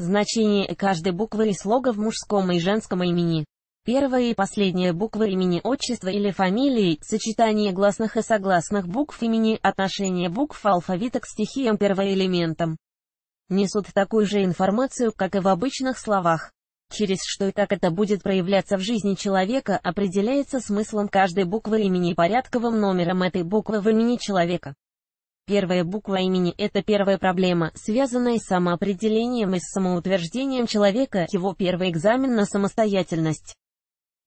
Значение каждой буквы или слога в мужском и женском имени. Первая и последняя буквы имени отчества или фамилии, сочетание гласных и согласных букв имени, отношение букв алфавита к стихиям первоэлементам. Несут такую же информацию, как и в обычных словах. Через что и как это будет проявляться в жизни человека, определяется смыслом каждой буквы имени и порядковым номером этой буквы в имени человека. Первая буква имени – это первая проблема, связанная с самоопределением и с самоутверждением человека, его первый экзамен на самостоятельность.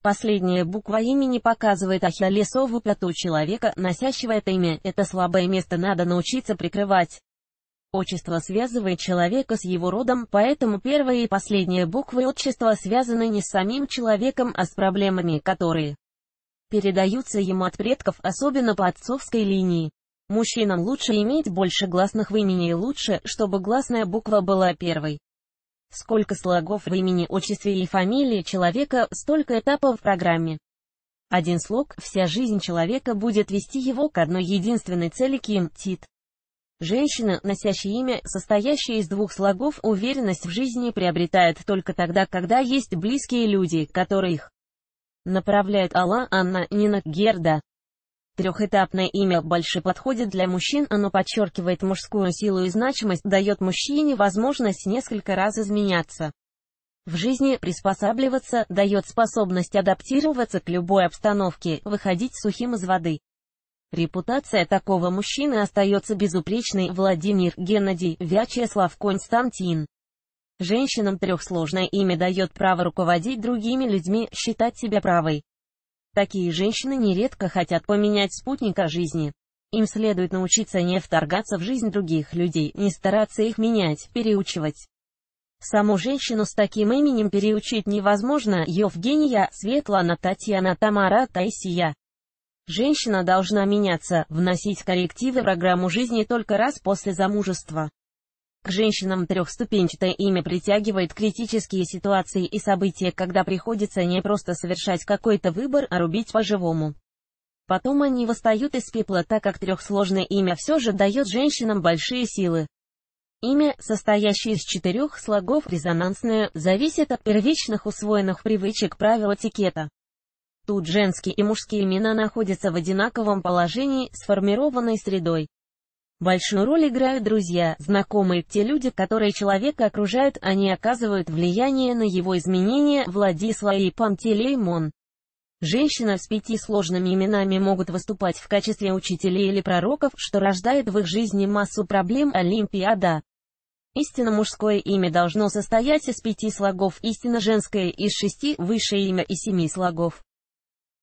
Последняя буква имени показывает ахиллесову пяту человека, носящего это имя, это слабое место надо научиться прикрывать. Отчество связывает человека с его родом, поэтому первая и последняя буквы отчества связаны не с самим человеком, а с проблемами, которые передаются ему от предков, особенно по отцовской линии. Мужчинам лучше иметь больше гласных в имени и лучше, чтобы гласная буква была первой. Сколько слогов в имени, отчестве и фамилии человека, столько этапов в программе. Один слог, вся жизнь человека будет вести его к одной единственной цели Ким, Тит. Женщина, носящая имя, состоящая из двух слогов, уверенность в жизни приобретает только тогда, когда есть близкие люди, которые их направляют Алла, Анна, Нина, Герда. Трехэтапное имя больше подходит для мужчин, оно подчеркивает мужскую силу и значимость, дает мужчине возможность несколько раз изменяться. В жизни приспосабливаться, дает способность адаптироваться к любой обстановке, выходить сухим из воды. Репутация такого мужчины остается безупречной. Владимир, Геннадий, Вячеслав Константин. Женщинам трехсложное имя дает право руководить другими людьми, считать себя правой. Такие женщины нередко хотят поменять спутника жизни. Им следует научиться не вторгаться в жизнь других людей, не стараться их менять, переучивать. Саму женщину с таким именем переучить невозможно. Евгения, Светлана, Татьяна, Тамара, Таисия. Женщина должна меняться, вносить коррективы в программу жизни только раз после замужества. К женщинам трехступенчатое имя притягивает критические ситуации и события, когда приходится не просто совершать какой-то выбор, а рубить по-живому. Потом они восстают из пепла, так как трехсложное имя все же дает женщинам большие силы. Имя, состоящее из четырех слогов резонансное, зависит от первичных усвоенных привычек правил этикета. Тут женские и мужские имена находятся в одинаковом положении, сформированной средой. Большую роль играют друзья, знакомые, те люди, которые человека окружают, они а оказывают влияние на его изменения, Владислав и Пантелеймон. Женщина с пяти сложными именами могут выступать в качестве учителей или пророков, что рождает в их жизни массу проблем Олимпиада. Истинно мужское имя должно состоять из пяти слогов, истинно женское из шести, высшее имя из семи слогов.